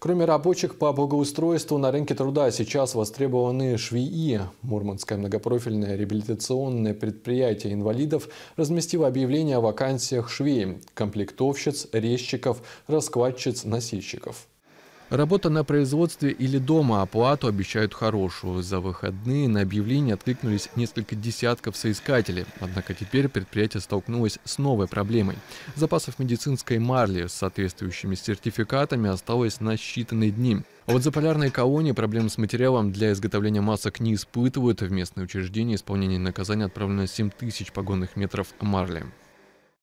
Кроме рабочих по благоустройству на рынке труда сейчас востребованы швеи. Мурманское многопрофильное реабилитационное предприятие инвалидов разместило объявление о вакансиях швей, комплектовщиц, резчиков, раскладчиц, носильщиков. Работа на производстве или дома оплату обещают хорошую. За выходные на объявление откликнулись несколько десятков соискателей. Однако теперь предприятие столкнулось с новой проблемой. Запасов медицинской марли с соответствующими сертификатами осталось на считанные дни. А вот заполярные колонии проблем с материалом для изготовления масок не испытывают. В местные учреждения исполнение наказания отправлено 7 тысяч погонных метров марли.